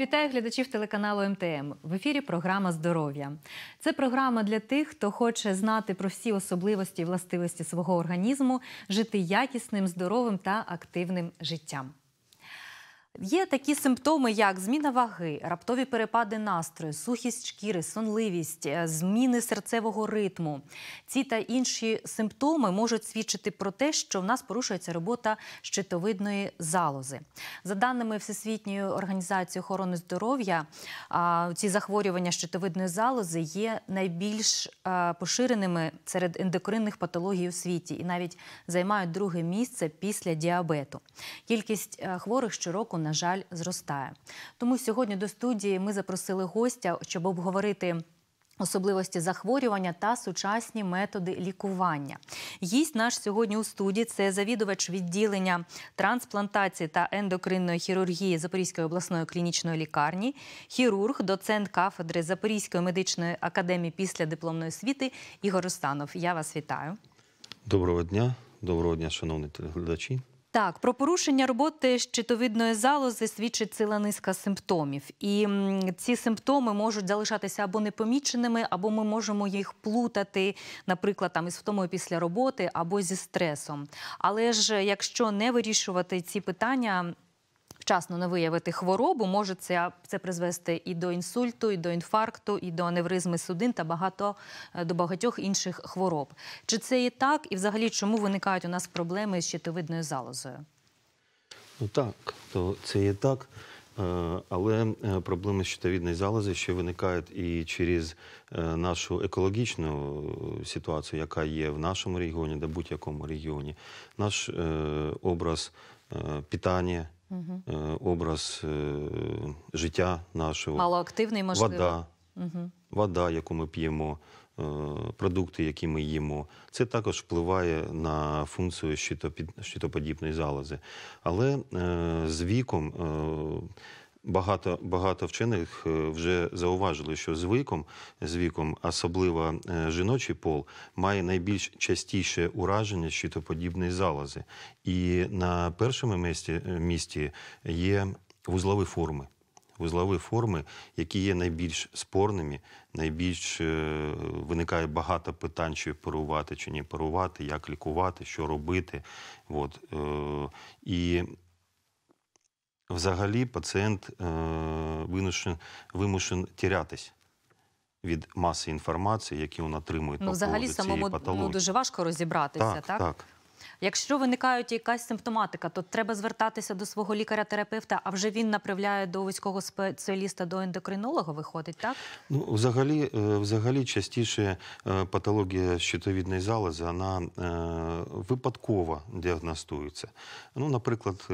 Вітаю глядачів телеканалу МТМ. В ефірі програма здоров'я. Це програма для тих, хто хоче знати про всі особливості і властивості свого організму, жити якісним, здоровим та активним життям. Є такі симптоми, як зміна ваги, раптові перепади настрою, сухість шкіри, сонливість, е, зміни серцевого ритму. Ці та інші симптоми можуть свідчити про те, що в нас порушується робота щитовидної залози. За даними Всесвітньої організації охорони здоров'я, ці захворювання щитовидної залози є найбільш е, поширеними серед ендокринних патологій у світі і навіть займають друге місце після діабету. Кількість е, хворих щороку на на жаль, зростає. Тому сьогодні до студії ми запросили гостя, щоб обговорити. Особливості захворювання та сучасні методи лікування. Гість наш сьогодні у студії це завідувач відділення трансплантації та ендокринної хірургії Запорізької обласної клінічної лікарні, хірург, доцент кафедри Запорізької медичної академії після дипломної освіти Ігор Останов. Я вас вітаю. Доброго дня, доброго дня, шановні телеглядачі. Так, про порушення роботи щитовидної залози свідчить ціла низка симптомів, і ці симптоми можуть залишатися або непоміченими, або ми можемо їх плутати, наприклад, там із втомою після роботи або зі стресом. Але ж якщо не вирішувати ці питання вчасно не виявити хворобу, може це це призвести і до інсульту, і до інфаркту, і до аневризми судин та багато е, до багатьох інших хвороб. Чи це і так, і взагалі чому виникають у нас проблеми з щитовидною залозою? Ну так, то це є так. Е, але е, проблеми щитовідної залози ще виникають і через нашу екологічну ситуацію, яка є в нашому регіоні, де будь-якому регіоні, наш образ питання угу. образ е, життя нашого. Малоактивний, можливо. Вода, угу. вода, яку ми п'ємо, е, продукти, які ми їмо. Це також впливає на функцію щитопід, щитоподібної залози. Але з віком. Багато багато вчених е, вже зауважили, що з віком, з віком, особливо е, жіночий пол, має найбільш частіше ураження щитоподібної залози, і на першому місці е, місті є вузлові форми. Вузлові форми, які є найбільш спорними, найбільш виникає багато питань, чи парувати, чи не парувати, як лікувати, що робити. От. І взагалі пацієнт е, вимушен, тірятись. Від маси інформації, які він отримує ну, по взагалі поводу цієї самому патології. ну, дуже важко розібратися, так? Так, так. Якщо виникають якась симптоматика, то треба звертатися до свого лікаря-терапевта, а вже він направляє до військового спеціаліста до ендокринолога. Виходить, так ну взагалі, е, взагалі, частіше е, патологія щитовідної залози, вона е, випадково діагностується. Ну, наприклад,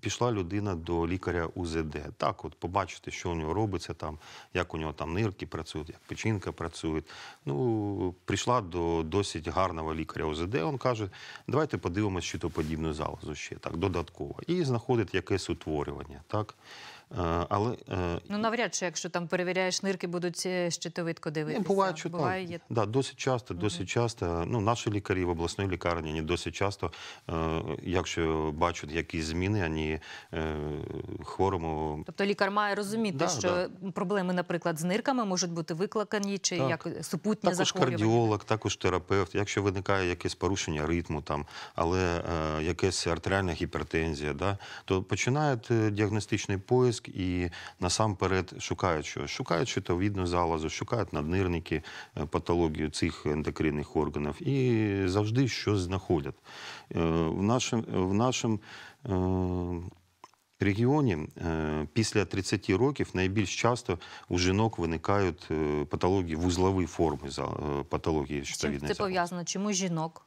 пішла людина до лікаря УЗД. Так, от побачити, що у нього робиться там, як у нього там нирки працюють, як печінка працює. Ну прийшла до досить гарного лікаря УЗД. Він каже, давайте давайте подивимося подібну залозу ще так, додатково, і знаходить якесь утворювання. так. Але е, ну навряд чи якщо там перевіряєш нирки, будуть е, щитовидко дивитися. Буває, буває так. Є... Да, досить часто, досить uh часто. Ну наші лікарі в обласної лікарні досить часто, е, якщо бачать якісь зміни, ані хворому. Тобто лікар має розуміти, да, що да. проблеми, наприклад, з нирками можуть бути викликані чи так. як супутні також захворювання. кардіолог, також терапевт. Якщо виникає якесь порушення ритму, там але якась артеріальна гіпертензія, да то починають діагностичний пояс військ і насамперед шукають щось. Шукають щитовідну залозу, шукають наднирники, е, патологію цих ендокринних органів і завжди щось знаходять. Е, в нашому в нашому е, регіоні після 30 років найбільш часто у жінок виникають патології вузлової форми патології щитовідної залози. Чим це пов'язано? Чому жінок?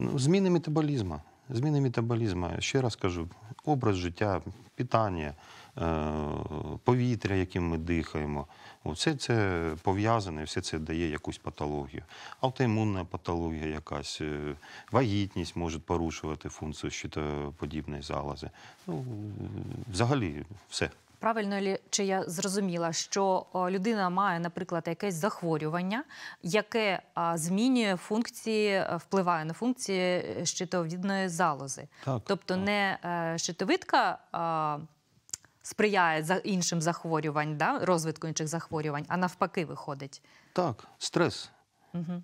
Ну, зміни метаболізму зміни метаболізму. Ще раз кажу, образ життя, питання, е, повітря, яким ми дихаємо, все це пов'язане, все це дає якусь патологію. Аутоімунна патологія, якась е, вагітність може порушувати функцію щитоподібної залози. Ну, взагалі, все. Правильно ли чи я зрозуміла, що людина має, наприклад, якесь захворювання, яке змінює функції, е, впливає на функції е, щитовідної залози, так, тобто так. не е, щитовидка а, сприяє іншим захворюванням, да, розвитку інших захворювань, а навпаки, виходить. Так, стрес.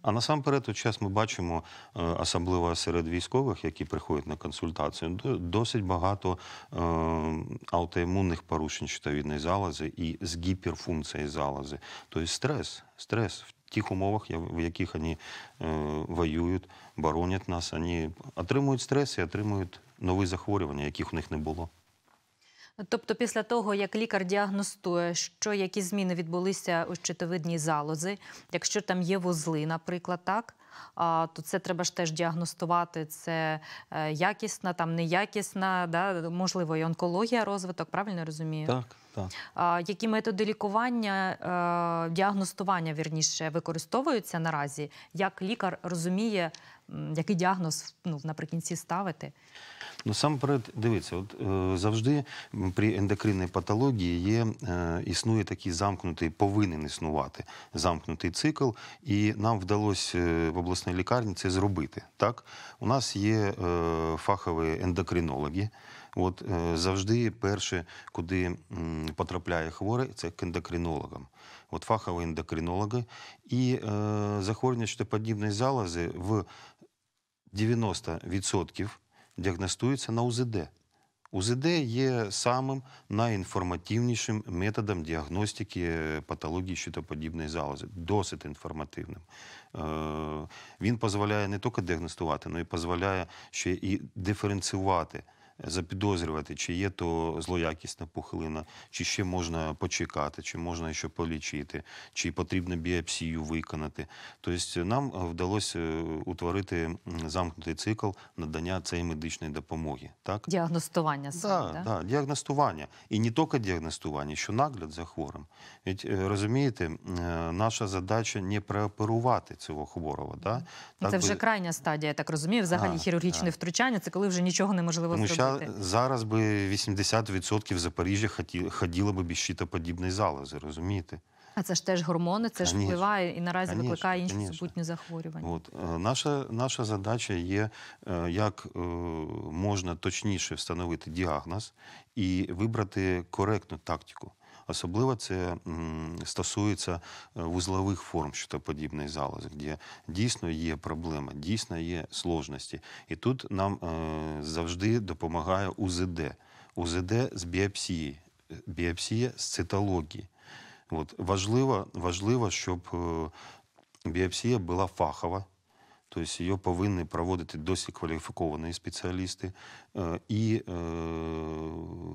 А насамперед, от час ми бачимо, е, особливо серед військових, які приходять на консультацію, досить багато е, аутоімунних порушень щитовідної залози і з гіперфункції залози. Тобто стрес, стрес в тих умовах, в яких вони е, воюють, боронять нас, вони отримують стрес і отримують нові захворювання, яких у них не було. Тобто, після того, як лікар діагностує, що які зміни відбулися у щитовидній залози, якщо там є вузли, наприклад, так. То це треба ж теж діагностувати. Це е, якісна, там неякісна, да, можливо, і онкологія, розвиток, правильно розумію? Так, так. Які методи лікування, е, діагностування вірніше використовуються наразі? Як лікар розуміє який діагноз ну, наприкінці ставити? Ну самперед, дивіться, от е, завжди при ендокринній патології є е, існує такий замкнутий, повинен існувати замкнутий цикл, і нам вдалося е, в обласній лікарні це зробити. Так, у нас є е, фахові ендокринологи. От е, завжди перше, куди потрапляє хворий, це к ендокринологам. От фахові ендокринологи і е, захворювання щитоподібної залози в 90% діагностуються на УЗД. УЗД є самим найінформативнішим методом діагностики е, патології щитоподібної залози, досить інформативним. Е, він дозволяє не тільки діагностувати, але й дозволяє ще і диференціювати запідозрювати, чи є то злоякісна пухлина, чи ще можна почекати, чи можна ще полічити, чи потрібно біопсію виконати. Тобто нам е, вдалося е, утворити замкнутий цикл надання цієї медичної допомоги. Так? Діагностування саме, да, да? Да, діагностування. І не тільки діагностування, що нагляд за хворим. Ведь е, розумієте, наша задача не прооперувати цього хворого. Да? Це вже би... крайня стадія, я так розумію. Взагалі а, хірургічне а. втручання це коли вже нічого неможливо Тому зробити зараз би 80% Запоріжжя хотіло, хотіло би щитоподібної залози, розумієте? А це ж теж гормони, це конечно, ж впливає і наразі конечно, викликає інші супутні захворювання. От е, наша наша задача є е, як е, можна точніше встановити діагноз і вибрати коректну тактику. Особливо це стосується е, вузлових форм щитоподібної залози, де дійсно є проблема, дійсно є сложності. І тут нам е, завжди допомагає УЗД, УЗД з біопсії, біопсія з цитології. От важливо, важливо, щоб е, біопсія була фахова. Тобто його повинні проводити досі кваліфіковані спеціалісти. Е, і е,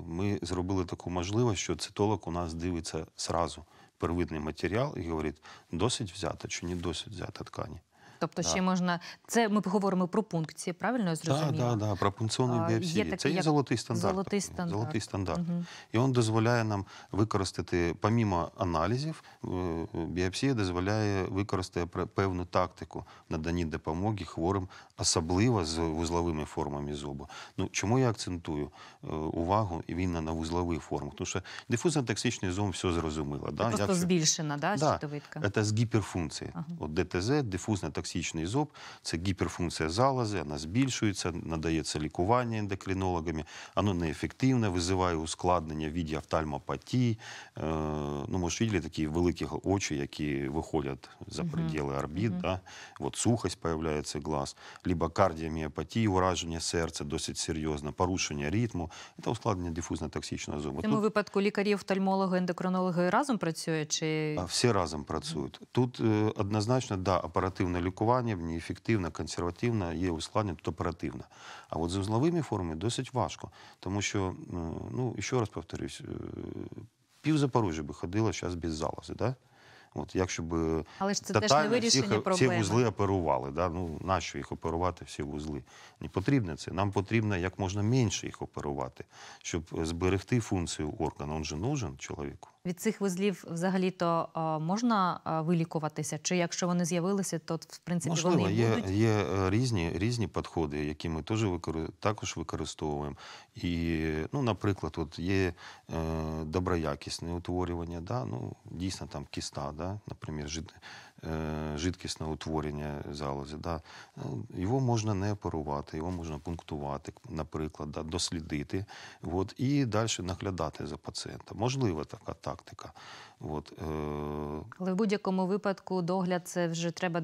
ми зробили таку можливість, що цитолог у нас дивиться зразу первинний матеріал і говорить, досить взята чи не досить взята ткані. Тобто ще можна це. Ми говоримо про пункції, правильно я зрозуміла? Так, да, да, про пункціонні біопсії. Це є золотий стандарт. Золотий стандарт. Золотий стандарт. Угу. І він дозволяє нам використати, помімо аналізів, е, біопсія дозволяє використати певну тактику надані допомоги хворим, особливо з вузловими формами зубу. Ну чому я акцентую е, увагу і він на вузлові форми? Тому що дифузно токсичний зум все зрозуміло. Це да? Просто Якщо... збільшена, да, да, щитовидка? Це з гіперфункції. Ага. От ДТЗ, дифузна токсична токсичний зоб це гіперфункція залози, вона збільшується, надається лікування ендокринологами, воно неефективне, визиває ускладнення в віді офтальмопатії. Е, ну, ми ж бачили такі великі очі, які виходять за приділи орбіт. Mm да? От сухость появляється глаз, либо кардіоміопатія, ураження серця досить серйозне, порушення ритму та ускладнення дифузно-токсичного зобу. В цьому Тут... випадку лікарі, офтальмологи, ендокринологи разом працюють? Чи... Всі разом працюють. Тут е, однозначно, да, оперативне лікування лікування, в ефективна, консервативна, є ускладнення, тобто оперативна. А от з узловими формами досить важко, тому що, е, ну, ще раз повторюсь, е, пів Запорожжя би ходило зараз без залози. Да? От, якщо б е, Але ж це теж не вирішення всіх, всі вузли оперували. Да? Ну, Нащо їх оперувати, всі вузли? Не потрібно це. Нам потрібно як можна менше їх оперувати, щоб зберегти функцію органу. Він же нужен чоловіку від цих вузлів взагалі-то можна вилікуватися? Чи якщо вони з'явилися, то в принципі Можливо, вони є, будуть? є е, різні різні підходи, які ми теж викори... також використовуємо. І, ну, наприклад, от є е, доброякісне утворювання, да? ну, дійсно там кіста, да? наприклад, жид... Е, жидкісне утворення залози, да, ну, його можна не оперувати, його можна пунктувати, наприклад, да, дослідити от, і далі наглядати за пацієнта. Можлива така тактика. От, е... Але в будь-якому випадку догляд це вже треба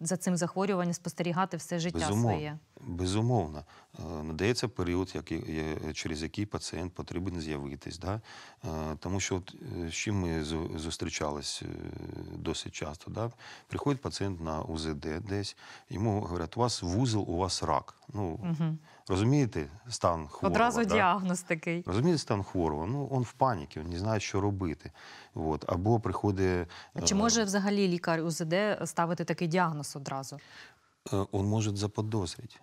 за цим захворюванням спостерігати все життя Безумов... своє. Безумовно. Е, надається період, який, е, через який пацієнт потрібен з'явитись. Да? Е, тому що от, з чим ми зустрічались досить часто. Да? Приходить пацієнт на УЗД десь, йому говорять, у вас вузол, у вас рак. Ну, угу. Розумієте, стан хворого. Одразу да? діагноз такий. Розумієте, стан хворого. Ну, він в паніці, він не знає, що робити. От. Або приходить. А чи е, може взагалі лікар УЗД ставити такий діагноз одразу? Він е, може заподозрити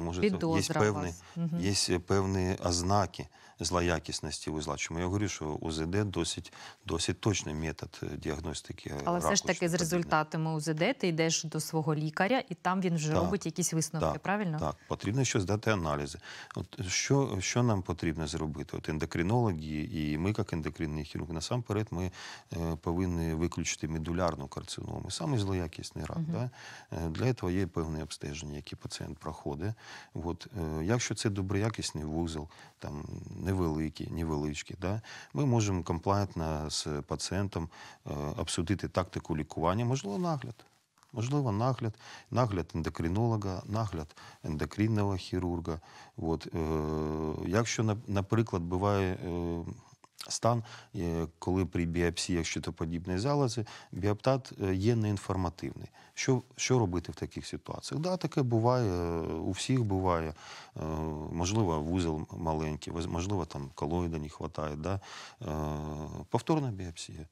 може є певні, є певні ознаки злоякісності вузла. Чому я говорю, що УЗД досить досить точний метод е, діагностики. Але раку, все ж таки з результатами УЗД ти йдеш до свого лікаря, і там він вже так, робить якісь висновки. Так, правильно так потрібно щось здати аналізи. От що що нам потрібно зробити? От ендокринологи і ми, як ендокринний хірург, насамперед, ми е, повинні виключити медулярну карциному, саме злоякісний рак. Угу. Да? Е, для цього є певні обстеження, які пацієнт проходить. От, е, Якщо це доброякісний вузол, там невеликий, невеличкий, да, ми можемо комплайтно з пацієнтом е, обсудити тактику лікування, можливо, нагляд. Можливо, нагляд, нагляд ендокринолога, нагляд ендокринного хірурга. От, е, Якщо, наприклад, буває е, стан, е, коли при біопсіях щитоподібної залази, біоптат е, є неінформативний. Що що робити в таких ситуаціях? Да, таке буває, е, у всіх буває. Можливо, вузол маленький, можливо, там колоїда не вистачає. Да? Повторна біопсія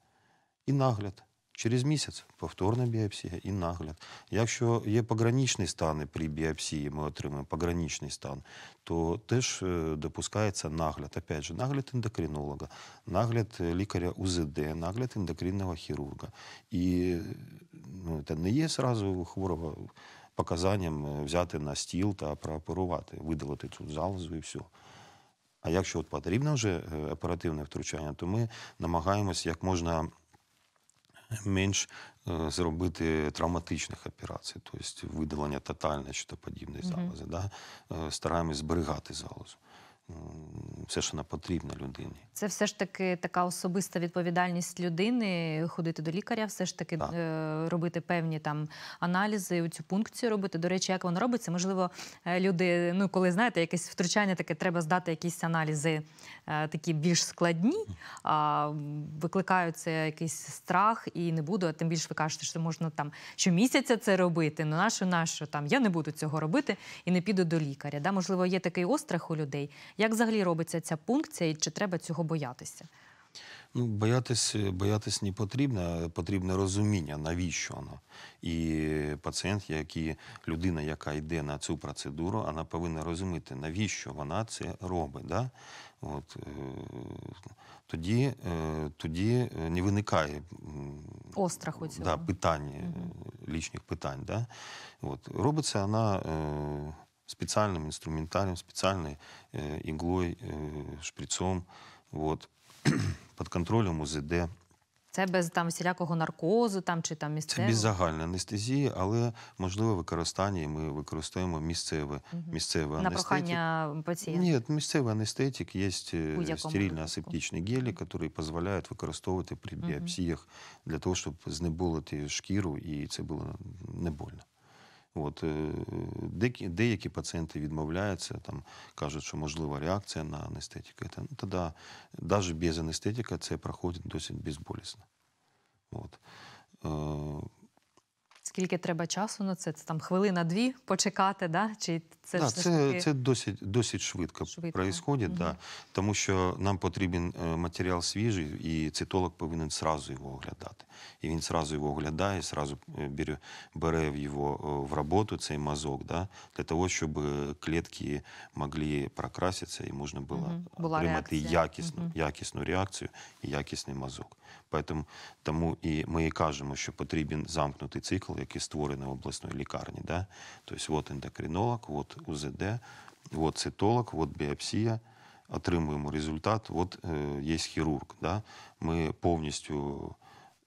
і нагляд. Через місяць повторна біопсія і нагляд. Якщо є пограничні стани при біопсії, ми отримуємо пограничний стан, то теж э, допускається нагляд. Опять же, нагляд ендокринолога, нагляд э, лікаря УЗД, нагляд ендокринного хірурга. І э, ну, це не є зразу хворого показанням взяти на стіл та прооперувати, видалити цю залозу і все. А якщо от потрібно вже е, оперативне втручання, то ми намагаємось як можна менш е, зробити травматичних операцій, тобто видалення тотальне чи то подібної залози. Да? Е, стараємось зберігати залозу все, що нам потрібно людині. Це все ж таки така особиста відповідальність людини ходити до лікаря, все ж таки так. Е, робити певні там аналізи, цю пункцію робити. До речі, як воно робиться, можливо, е, люди, ну коли знаєте, якесь втручання, таке треба здати якісь аналізи е, такі більш складні, а викликаються якийсь страх і не буду. А тим більше ви кажете, що можна там щомісяця це робити. Ну нащо, нащо там я не буду цього робити і не піду до лікаря. Да, можливо, є такий острах у людей. Як взагалі робиться ця пункція, і чи треба цього боятися? Ну, боятись, боятись не потрібно, потрібне розуміння, навіщо воно. І пацієнт, який, людина, яка йде на цю процедуру, вона повинна розуміти, навіщо вона це робить. Да? От, е, Тоді е, тоді не виникає Остраху цього. Да, питань, угу. лічних питань. Да? От, Робиться вона специальным инструментарием, специальной э, иглой, э, шприцом, вот, под контролем УЗД. Це без там всілякого наркозу там чи там місцевого? Це без загальної анестезії, але можливе використання. і Ми використовуємо місцеве місцеве На прохання пацієнта? Ні, місцевий анестетик є е, стерильно асептичні гелі, які дозволяють використовувати при біопсіях для того, щоб знеболити шкіру, і це було не больно. От, е, деякі, пацієнти відмовляються, там кажуть, що можлива реакція на анестетику. Ну, тоді, навіть без анестетика це проходить досить безболісно. От. Е, скільки треба часу на це? Це там хвилина-дві почекати, да? Чи це да, ж це, це досить досить швидко, швидко. Угу. да. тому що нам потрібен е, матеріал свіжий, і цитолог повинен зразу його оглядати. І він зразу його оглядає, сразу е, бере, бере його е, в роботу, цей мазок, да, для того, щоб клітки могли прокраситися і можна було угу. отримати реакція. якісну, угу. якісну реакцію і якісний мазок. Поэтому тому і ми і кажемо, що потрібен замкнутий цикл, який створений в обласної лікарні. Да? Тобто, от ендокринолог, от УЗД, от цитолог, от біопсія. Отримуємо результат. От е, є хірург. Да? Ми повністю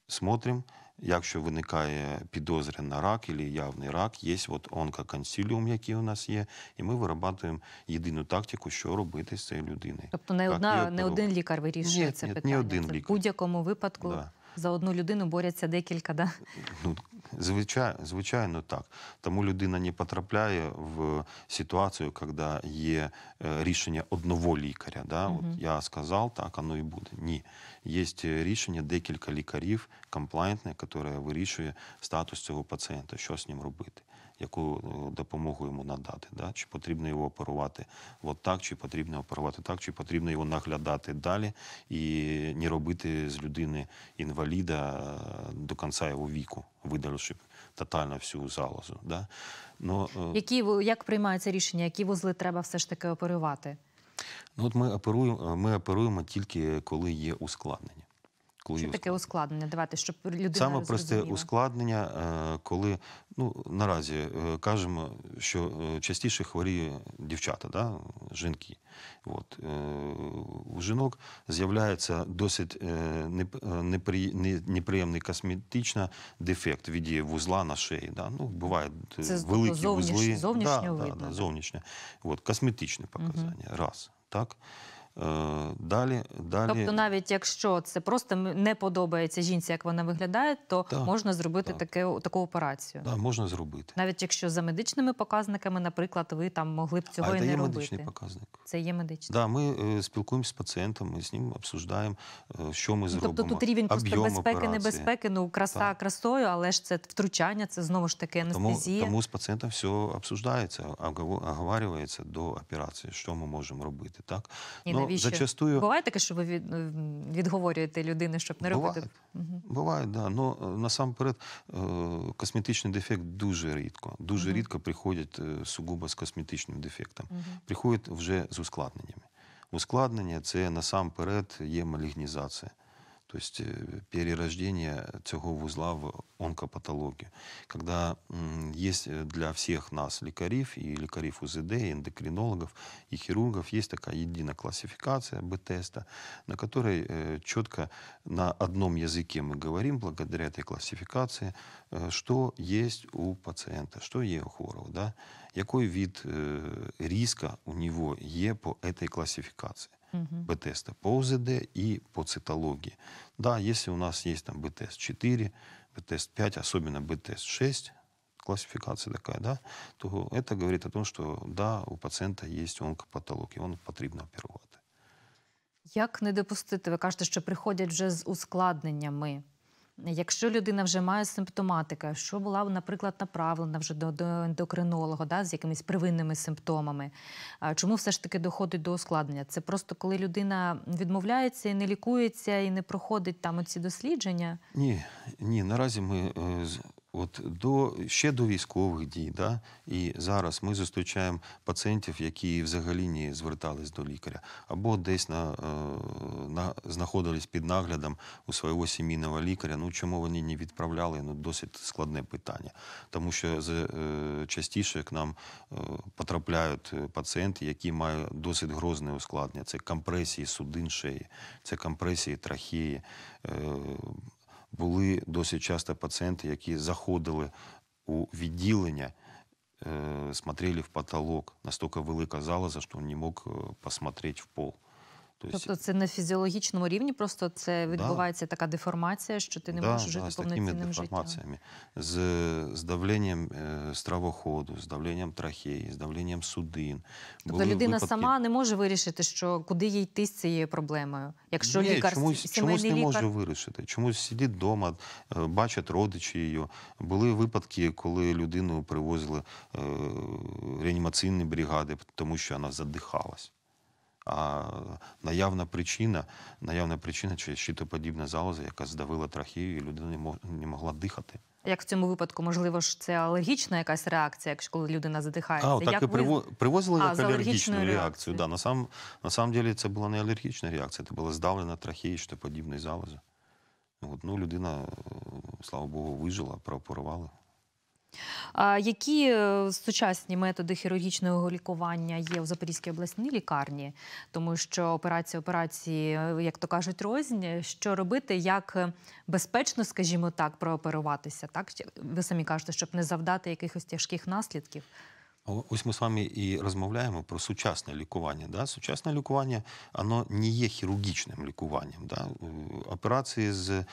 смотримо. Якщо виникає підозри на рак або явний рак, є от онкоконсиліум, який у нас є, і ми виробляємо єдину тактику, що робити з цією людиною. Тобто не одна, не один лікар вирішує ні, це ні, питання. Ні один лікар. в будь-якому випадку. Да за одну людину борються декілька, да? Ну, звичайно, звичайно, так. Тому людина не потрапляє в ситуацію, коли є е, рішення одного лікаря. Да? Угу. От Я сказав, так воно і буде. Ні. Є рішення декілька лікарів комплайнтне, яке вирішує статус цього пацієнта, що з ним робити яку е, допомогу йому надати. Да? Чи потрібно його оперувати от так, чи потрібно оперувати так, чи потрібно його наглядати далі і не робити з людини інваліда е, до кінця його віку, видаливши тотально всю залозу. Да? Но, ну, е, які як приймаються рішення, які вузли треба все ж таки оперувати? Ну, от ми оперуємо, ми оперуємо тільки коли є ускладнення коли що таке ускладнення давати, щоб людина саме розуміла. просте ускладнення, е, коли ну наразі е, кажемо, що е, частіше хворіє дівчата, да жінки. От у жінок з'являється досить неприємний косметичний дефект від вузла на шиї. Да? Ну бувають тобто великі зовніш... вузли зовнішнього да, Да, да, зовнішнє. От косметичне показання, угу. раз так. Е, далі, далі. Тобто, навіть якщо це просто не подобається жінці, як вона виглядає, то да, можна зробити да. таке, таку операцію. Так, можна зробити. Навіть якщо за медичними показниками, наприклад, ви там могли б цього а і не робити. Це є медичний показник. Це є медичний. Да, Ми е, спілкуємося з пацієнтом, з ним обсуждаємо, е, що ми ну, тобто зробимо. Тобто тут рівень просто Об'єм безпеки, операції. небезпеки, ну краса так. красою, але ж це втручання, це знову ж таки анестезія. Тому, тому з пацієнтом все обсуждається, оговорюється до операції, що ми можемо робити. так? Ні, ну, ну Ну, навіщо? Зачастую... Буває таке, що ви від... відговорюєте людини, щоб не робити? Буває, угу. Буває, да. Ну е, насамперед е, косметичний дефект дуже рідко. Дуже угу. рідко приходять е, сугубо з косметичним дефектом. Угу. Приходять вже з ускладненнями. Ускладнення це насамперед є малігнізація. то есть э, перерождение цього вузла в онкопатологію. Когда есть э, для всех нас лікарів, и лікарів УЗД, і ендокринологов, і хірургів, є така єдина класифікація Б-теста, на которой э, четко на одном языке мы говорим, благодаря этой классификации, что есть у пациента, что є у хворого, да? какой вид риска у него есть по этой классификации. угу. БТС, по УЗД и по цитологии. Да, если у нас есть там БТС-4, БТС-5, особенно БТС-6, классификация такая, да, то это говорит о том, что да, у пацієнта є онкопатологія, воно потрібно оперувати. Як не допустити, ви кажете, що приходять вже з ускладненнями? Якщо людина вже має симптоматика, що була, наприклад, направлена вже до, до ендокринолога, да, з якимись привинними симптомами, чому все ж таки доходить до ускладнення? Це просто коли людина відмовляється і не лікується, і не проходить там оці дослідження? Ні, ні. Наразі ми е, От до ще до військових дій, да і зараз ми зустрічаємо пацієнтів, які взагалі не звертались до лікаря, або десь на, е, на знаходились під наглядом у свого сімейного лікаря. Ну чому вони не відправляли? Ну досить складне питання, тому що з е, частіше к нам е, потрапляють пацієнти, які мають досить грозне ускладнення. Це компресії судин шеї, це компресії трахеї були досить часто пацієнти, які заходили у відділення, е, смотрели в потолок. Настолько велика зала, за що він не мог е, посмотреть в пол. Тобто це на фізіологічному рівні, просто це відбувається да. така деформація, що ти не да, можеш жити повноцінним життям. З з давленням стравоходу, е, з давленням трахеї, з давленням судин. Тобто Були людина випадки... сама не може вирішити, що куди їй йти з цією проблемою. Якщо Ні, лікар чомусь, чомусь не може вирішити. Чомусь сидить вдома, е, бачать родичі її. Були випадки, коли людину привозили е, реанімаційні бригади, тому що вона задихалась а наявна причина, наявна причина чи щитоподібна залоза, яка здавила трахею, і людина не могла дихати. Як в цьому випадку, можливо, ж це алергічна якась реакція, якщо коли людина задихається? А, так як і ви... привозили а, як алергічну реакцію. реакцію. Да, на самом деле це була не алергічна реакція, це була здавлена трахея щитоподібної залози. От, ну, людина, слава Богу, вижила, прооперувала. Які е, сучасні методи хірургічного лікування є у Запорізькій обласній лікарні, тому що операції операції, е, як то кажуть, рознь, що робити, як е, безпечно, скажімо так, прооперуватися, так ви самі кажете, щоб не завдати якихось тяжких наслідків. Ось ми з вами і розмовляємо про сучасне лікування. Да? Сучасне лікування воно не є хірургічним лікуванням. Да? Е, операції з е,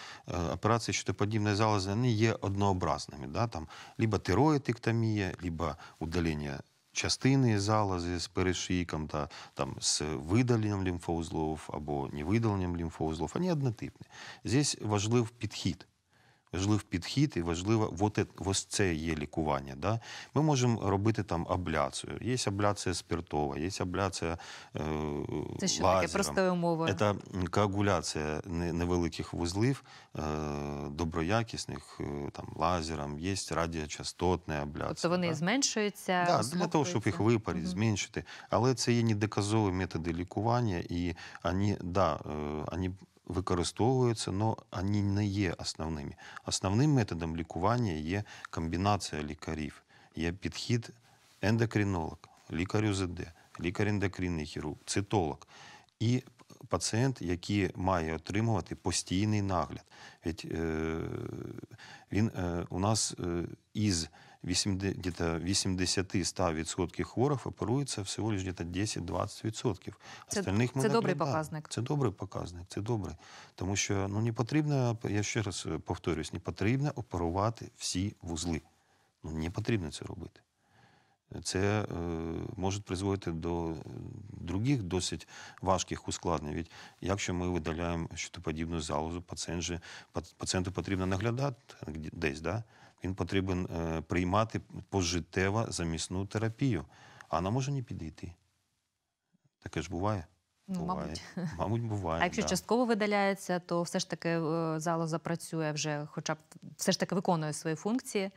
операції щитоподібної залози вони є однообразними. Да? Там, либо тероїдектомія, либо удалення частини залози з перешийком, да? там, з видаленням лімфоузлов або невидаленням лімфоузлов, вони однотипні. Здесь важлив підхід важлив підхід і важливо, вот е, ось це є лікування. Да? Ми можемо робити там абляцію. Є абляція спиртова, є абляція е, Це що лазером. таке простою мовою? Це коагуляція невеликих вузлів, е, доброякісних е, там, лазером, є радіочастотне абляція. Тобто вони да? зменшуються? Да, Для того, щоб їх випарити, угу. зменшити. Але це є недоказові методи лікування, і вони, да, вони е, використовуються, але вони не є основними. Основним методом лікування є комбінація лікарів, є підхід ендокринолог, лікар УЗД, лікар-ендокринний хірург, цитолог і пацієнт, який має отримувати постійний нагляд. Ведь е, він е, у нас е, із где 80-100% хворих оперується всього лише 10-20%. це, ми це добрий показник. Це добрий показник, це добре. Тому що ну не потрібно, я ще раз е, повторюсь, не потрібно оперувати всі вузли. Ну не потрібно це робити. Це е, може призводити до е, других досить важких ускладнень. Від якщо ми видаляємо щитоподібну залозу, пацієнт же, пацієнту потрібно наглядати е, десь, да? Він потрібен е, приймати пожиттєво замісну терапію. А вона може не підійти. Таке ж буває. Ну, буває. Мабуть, мабуть, буває. А якщо да. частково видаляється, то все ж таки е, зало запрацює вже, хоча б все ж таки виконує свої функції.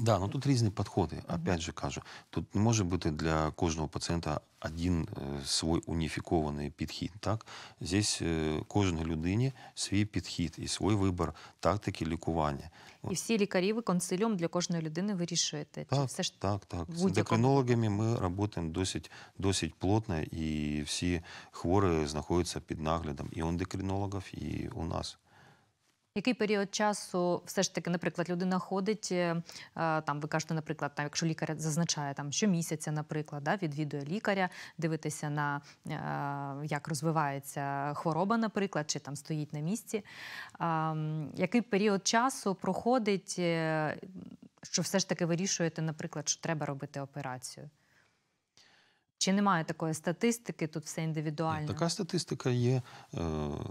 Да, ну тут різні підходи. Опять же кажу, тут не може бути для кожного пацієнта один е, э, свій уніфікований підхід. Так Здесь е, э, кожній людині свій підхід і свій вибір тактики лікування. І всі лікарі ви консиліум для кожної людини вирішуєте. Чи все ж так, так. З будь ендокринологами ми працюємо досить, досить плотно, і всі хворі знаходяться під наглядом і у ендокринологів, і у нас який період часу все ж таки, наприклад, людина ходить е, там, ви кажете, наприклад, там, якщо лікар зазначає там щомісяця, наприклад, да, відвідує лікаря, дивитися на е, як розвивається хвороба, наприклад, чи там стоїть на місці. Який період часу проходить, е, що все ж таки вирішуєте, наприклад, що треба робити операцію? Чи немає такої статистики? Тут все індивідуально? Така статистика є. Е,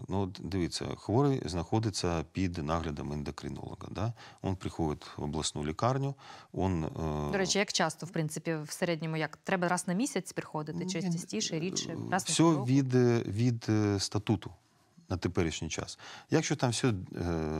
ну, дивіться, хворий знаходиться під наглядом ендокринолога. Да? Он приходить в обласну лікарню. Он, е, До речі, як часто, в принципі, в середньому як треба раз на місяць приходити, ну, чи частіше, рідше, е, раз все від, від статуту на теперішній час. Якщо там все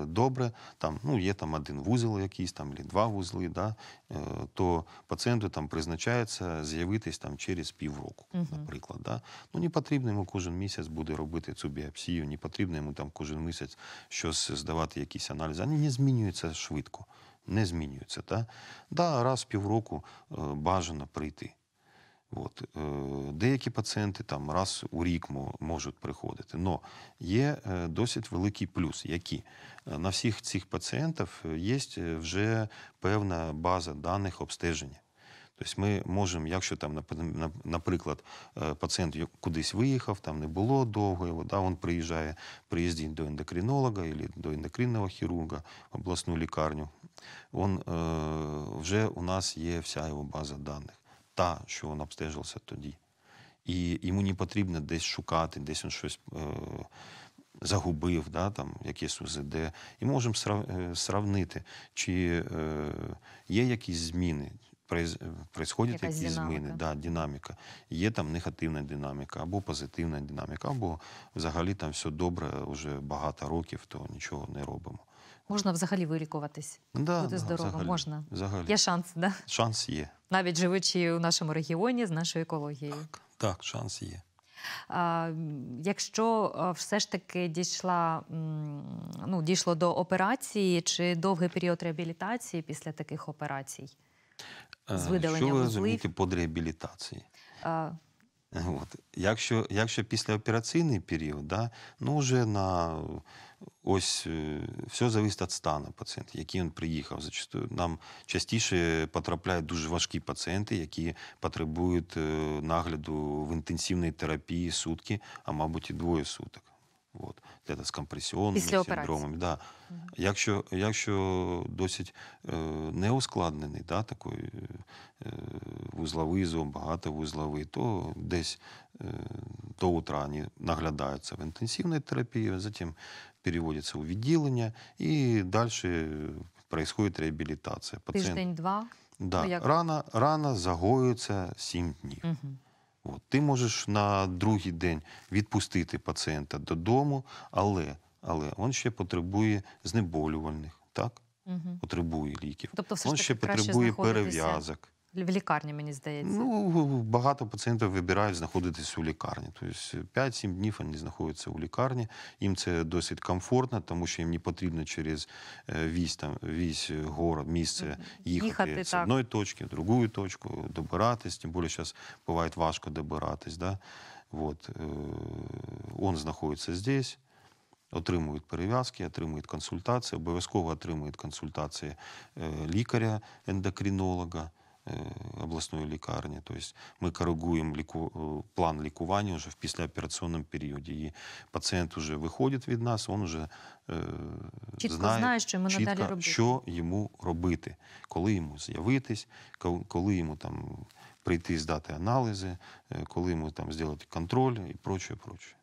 добре, там ну є там один вузол якийсь там, або два вузли, да, е, то пацієнту там призначається з'явитись там через півроку, uh наприклад. Да. Ну не потрібно йому кожен місяць буде робити цю біопсію, не потрібно йому там кожен місяць щось здавати, якісь аналізи. Вони не змінюються швидко, не змінюються. Да, да раз в півроку е, бажано прийти. От. Е, деякі пацієнти там раз у рік можуть приходити. але є е, досить великий плюс, які е, на всіх цих пацієнтів є вже певна база даних обстеження. Тобто ми можемо, якщо там, наприклад, пацієнт кудись виїхав, там не було довго, да, він приїжджає приїздить до ендокринолога або до ендокринного хірурга в обласну лікарню, він, вже у нас є вся його база даних та, що він обстежилася тоді. І йому не потрібно десь шукати, десь він щось е, загубив, да, там, якесь УЗД. І можемо е, сравнити, чи е, є якісь зміни. Е, происходять якісь динамика. зміни, да, динаміка. Є там негативна динаміка, або позитивна динаміка, або взагалі там все добре, вже багато років, то нічого не робимо. Можна взагалі вилікуватись, ну да, бути да, здоровим. Взагалі, можна взагалі є шанс, да шанс є навіть живучи у нашому регіоні з нашою екологією. Так, так шанс є. А, Якщо е, все ж таки дійшла ну дійшло до операції чи довгий період реабілітації після таких операцій е, з видаленням Що ви розумієте під реабілітації? А... Е, от. Якщо якщо післяопераційний період, да, ну вже на Ось е, все зависит від стану пацієнта, який він приїхав. Зачастую нам частіше потрапляють дуже важкі пацієнти, які потребують е, нагляду в інтенсивній терапії сутки, а мабуть, і двоє суток. От для з компресіонними синдромами. Да. Угу. Якщо якщо досить е, неускладнений, да, такий е, е вузловий зом, багатовузловий, то десь е, до утра вони наглядаються в інтенсивній терапії, а потім переводится у відділення і далі происходит реабілітація. Пацієнт... Тиждень-два. Да. як... Рана рана загоюється сім днів. Угу. От. Ти можеш на другий день відпустити пацієнта додому, але але він ще потребує знеболювальних, так? Угу. Потребує ліків. Тобто, все він ще потребує перев'язок. В лікарні, мені здається. Ну, багато пацієнтів вибирають знаходитись у лікарні. Тобто 5-7 днів вони знаходяться у лікарні. Їм це досить комфортно, тому що їм не потрібно через е, весь там, вісь город, місце їхати, їхати з одної точки, в другу точку, добиратись. Тим більше зараз буває важко добиратись. Да? Вот. Е, он знаходиться здесь. Отримують перев'язки, отримують консультації, обов'язково отримують консультації е, лікаря-ендокринолога. Э, обласної лікарні. Тобто ми коригуємо ліку... Э, план лікування вже в післяопераційному періоді. І пацієнт вже виходить від нас, він вже э, чітко знає, знає що, йому чітко, робити. що йому робити, коли йому з'явитись, коли йому там прийти здати аналізи, е, коли йому там зробити контроль і прочее, прочее.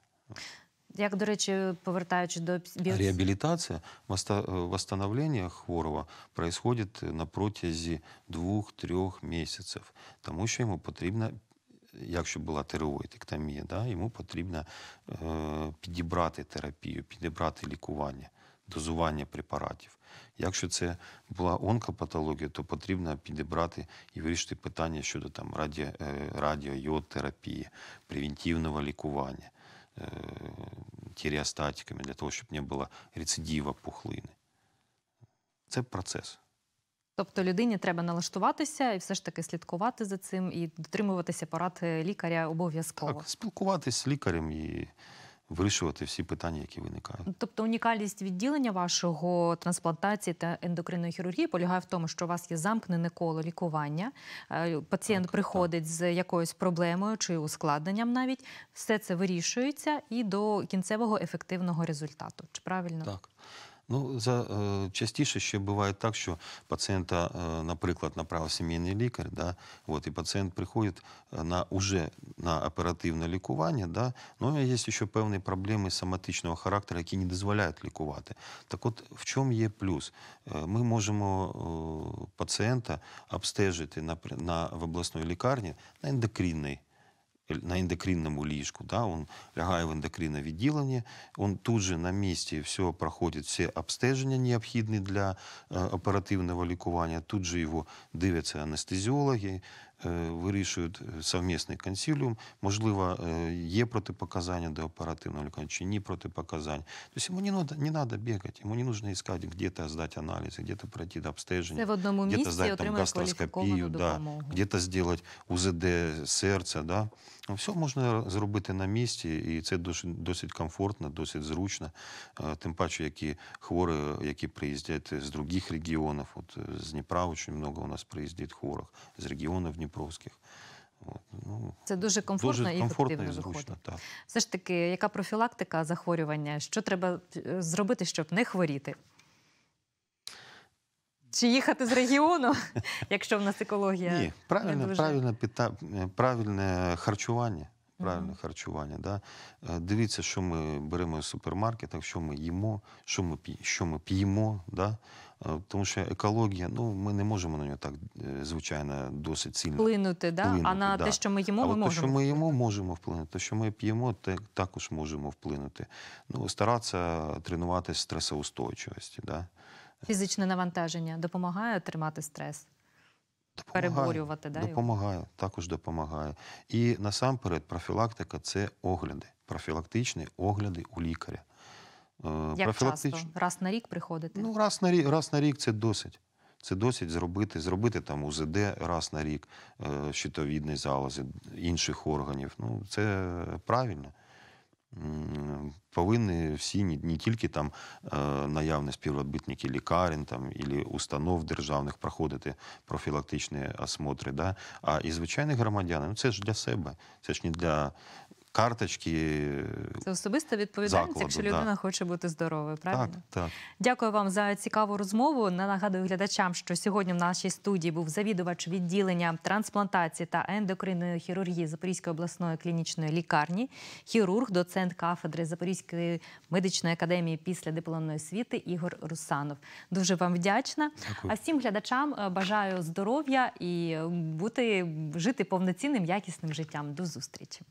Як, до речі, повертаючись до біоц... реабілітація, е, восстановлення хворого происходит е, на протязі двох-трьох місяців, тому що йому потрібно, якщо була тиреоїдектомія, да, йому потрібно е, підібрати терапію, підібрати лікування, дозування препаратів. Якщо це була онкопатологія, то потрібно підібрати і вирішити питання щодо там радіо, е, радіойодтерапії, превентивного лікування. Е, тіреостатиками, для того, щоб не було рецидіва, пухлини. Це процес. Тобто людині треба налаштуватися і все ж таки слідкувати за цим і дотримуватися порад лікаря обов'язково. Так, Спілкуватися з лікарем і вирішувати всі питання, які виникають. Тобто унікальність відділення вашого трансплантації та ендокринної хірургії полягає в тому, що у вас є замкнене коло лікування. Е, пацієнт так, приходить так. з якоюсь проблемою чи ускладненням, навіть все це вирішується і до кінцевого ефективного результату. Чи правильно так? Ну за э, частіше ще буває так, що пацієнта, е, наприклад, направив сімейний лікар, да, от, і пацієнт приходить е, на уже на оперативне лікування, да, ну є ще певні проблеми соматичного характеру, які не дозволяють лікувати. Так от в чому є плюс? Е, ми можемо пацієнта обстежити на, на в обласної лікарні на ендокрінний на эндокринном лишку, да, он, лягає в эндокринное відділення, он тут же на місці все проходить, все обстеження необхідні для э, оперативного лікування, тут же його дивляться анестезіологи, Е, вирішують е, совмісний консиліум. Можливо, е, є протипоказання до оперативного лікування чи ні протипоказань. Тобто йому не треба не надо бігати, йому не потрібно искать, где-то здати аналізи, где-то пройти до обстеження, где-то здати там гастроскопію, да, где-то сделать УЗД серця, да, все можна зробити на місці, і це досить комфортно, досить зручно. Е, тим паче, які хвори, які приїздять з других регіонів, от е, з Дніпра дуже багато у нас приїздять хворих, з регіонів Дніпровських. Ну, це дуже комфортно дуже і комфортно і зручно. Так. Все ж таки, яка профілактика захворювання? Що треба е, зробити, щоб не хворіти? Чи їхати з регіону, якщо в нас екологія? Ні, правильне, дуже... правильне, правильне харчування. Правильне mm -hmm. харчування. Да? Е, дивіться, що ми беремо в супермаркетах, що ми їмо, що ми що ми п'ємо. Да? Е, тому що екологія, ну ми не можемо на нього так, е, звичайно, досить сильно вплинути, да? Плинути, а на да. те, що ми їмо, а ми можемо. Те, що ми їмо, можемо вплинути. Те, що ми п'ємо, те також можемо вплинути. Ну, Старатися тренуватися стресоустойчивості. Да? Фізичне навантаження допомагає тримати стрес? Допомагає, Переборювати, да? Допомагає, його? також допомагає. І насамперед профілактика це огляди. Профілактичні огляди у лікаря. Е, Як Профілактич... часто? Раз на рік приходити? Ну, раз на рік раз на рік це досить. Це досить зробити, зробити там УЗД раз на рік, е, щитовідні залози, інших органів. Ну, Це правильно повинні всі не тільки там е, наявні співробітники лікарень там і установ державних проходити профілактичні осмотри, е, да, а і звичайних громадян. Ну це ж для себе, це ж не для карточки. Е, Це особиста відповідальність, закладу, якщо людина да. хоче бути здоровою. Правильно? Так, так. Дякую вам за цікаву розмову. Нагадую глядачам, що сьогодні в нашій студії був завідувач відділення трансплантації та ендокринної хірургії Запорізької обласної клінічної лікарні, хірург, доцент кафедри Запорізької медичної академії після дипломної освіти Ігор Русанов. Дуже вам вдячна. Дякую. А всім глядачам е, бажаю здоров'я і бути жити повноцінним якісним життям. До зустрічі.